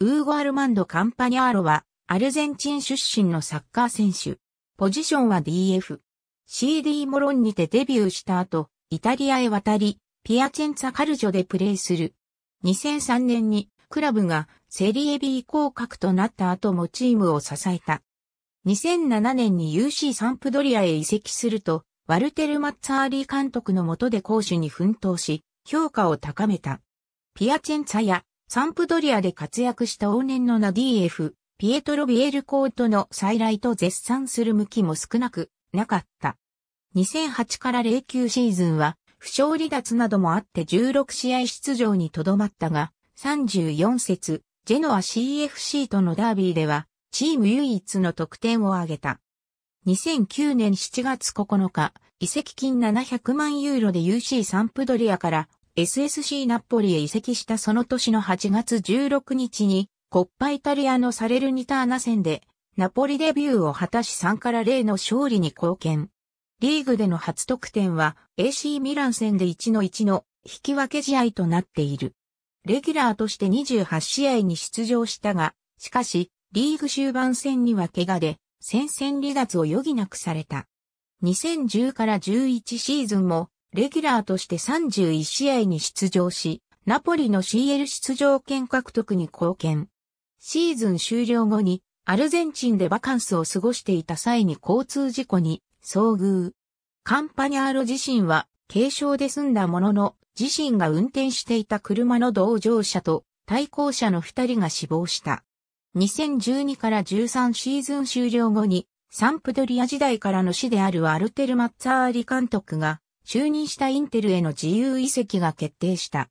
ウーゴ・アルマンド・カンパニャーロは、アルゼンチン出身のサッカー選手。ポジションは DF。CD モロンにてデビューした後、イタリアへ渡り、ピアチェンツァ・カルジョでプレーする。2003年に、クラブがセリエ B 降格となった後もチームを支えた。2007年に UC サンプドリアへ移籍すると、ワルテル・マッツァーリ監督の下で攻守に奮闘し、評価を高めた。ピアチェンツァやサンプドリアで活躍した往年のナディエフ、ピエトロ・ビエルコートの再来と絶賛する向きも少なくなかった。2008から09シーズンは、不勝離脱などもあって16試合出場にとどまったが、34節、ジェノア CFC とのダービーでは、チーム唯一の得点を挙げた。2009年7月9日、移籍金700万ユーロで UC サンプドリアから SSC ナポリへ移籍したその年の8月16日に、コッパイタリアのサレルニターナ戦で、ナポリデビューを果たし3から0の勝利に貢献。リーグでの初得点は AC ミラン戦で1の1の引き分け試合となっている。レギュラーとして28試合に出場したが、しかし、リーグ終盤戦には怪我で、戦線離脱を余儀なくされた。2010から11シーズンもレギュラーとして31試合に出場し、ナポリの CL 出場権獲得に貢献。シーズン終了後にアルゼンチンでバカンスを過ごしていた際に交通事故に遭遇。カンパニャーロ自身は軽傷で済んだものの、自身が運転していた車の同乗者と対向車の二人が死亡した。2012から13シーズン終了後に、サンプドリア時代からの死であるアルテル・マッツァーリ監督が、就任したインテルへの自由移籍が決定した。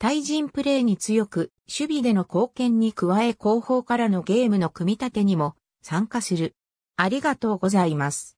対人プレーに強く、守備での貢献に加え後方からのゲームの組み立てにも参加する。ありがとうございます。